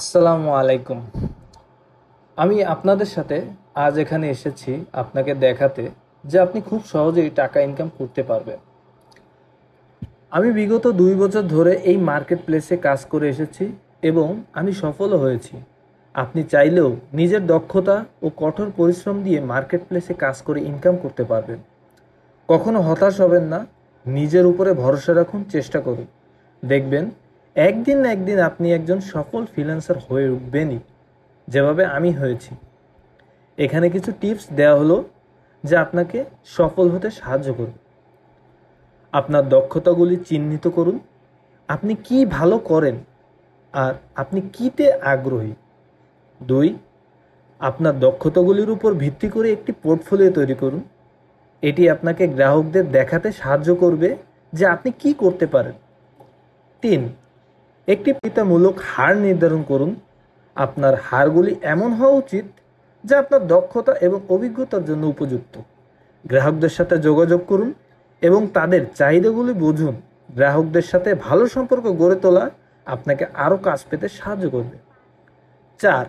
আসসালামু আলাইকুম আমি আপনাদের সাথে আজ এখানে এসেছি আপনাকে দেখাতে যে আপনি খুব সহজেই টাকা ইনকাম করতে পারবেন আমি বিগত দুই বছর ধরে এই মার্কেট প্লেসে কাজ করে এসেছি এবং আমি সফলও হয়েছি আপনি চাইলেও নিজের দক্ষতা ও কঠোর পরিশ্রম দিয়ে মার্কেট প্লেসে কাজ করে ইনকাম করতে পারবেন কখনো হতাশ হবেন না নিজের উপরে ভরসা রাখুন চেষ্টা করুন দেখবেন একদিন না একদিন আপনি একজন সফল ফ্রিল্যান্সার হয়ে উঠবেনই যেভাবে আমি হয়েছি এখানে কিছু টিপস দেওয়া হলো যা আপনাকে সফল হতে সাহায্য করবে আপনার দক্ষতাগুলি চিহ্নিত করুন আপনি কি ভালো করেন আর আপনি কিতে আগ্রহী দুই আপনার দক্ষতাগুলির উপর ভিত্তি করে একটি পোর্টফোলিও তৈরি করুন এটি আপনাকে গ্রাহকদের দেখাতে সাহায্য করবে যে আপনি কি করতে পারেন তিন একটি পিতামূলক হার নির্ধারণ করুন আপনার হারগুলি এমন হওয়া উচিত যা আপনার দক্ষতা এবং অভিজ্ঞতার জন্য উপযুক্ত গ্রাহকদের সাথে যোগাযোগ করুন এবং তাদের চাহিদাগুলি বুঝুন গ্রাহকদের সাথে ভালো সম্পর্ক গড়ে তোলা আপনাকে আরও কাজ পেতে সাহায্য করবে চার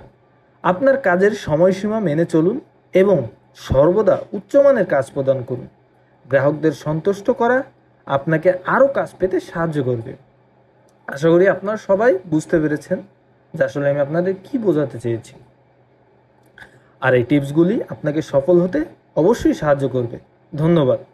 আপনার কাজের সময়সীমা মেনে চলুন এবং সর্বদা উচ্চমানের কাজ প্রদান করুন গ্রাহকদের সন্তুষ্ট করা আপনাকে আরও কাজ পেতে সাহায্য করবে আশা করি আপনারা সবাই বুঝতে পেরেছেন যে আসলে আমি আপনাদের কি বোঝাতে চেয়েছি আর এই টিপসগুলি আপনাকে সফল হতে অবশ্যই সাহায্য করবে ধন্যবাদ